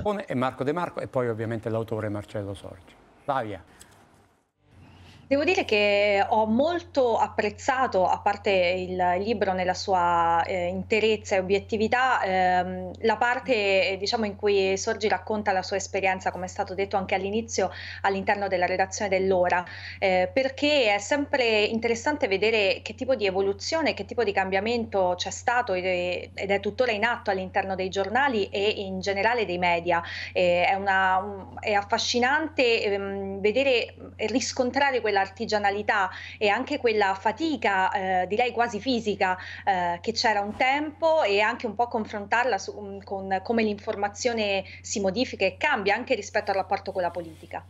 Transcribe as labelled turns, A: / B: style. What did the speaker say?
A: Capone e Marco De Marco e poi ovviamente l'autore Marcello Sorgi. Flavia.
B: Devo dire che ho molto apprezzato, a parte il libro nella sua eh, interezza e obiettività, ehm, la parte eh, diciamo, in cui Sorgi racconta la sua esperienza, come è stato detto anche all'inizio, all'interno della redazione dell'Ora, eh, perché è sempre interessante vedere che tipo di evoluzione, che tipo di cambiamento c'è stato ed è, ed è tuttora in atto all'interno dei giornali e in generale dei media. Eh, è, una, è, affascinante ehm, vedere eh, riscontrare quell'artigianalità e anche quella fatica, eh, direi quasi fisica, eh, che c'era un tempo e anche un po' confrontarla su, mm, con come l'informazione si modifica e cambia anche rispetto al rapporto con la politica.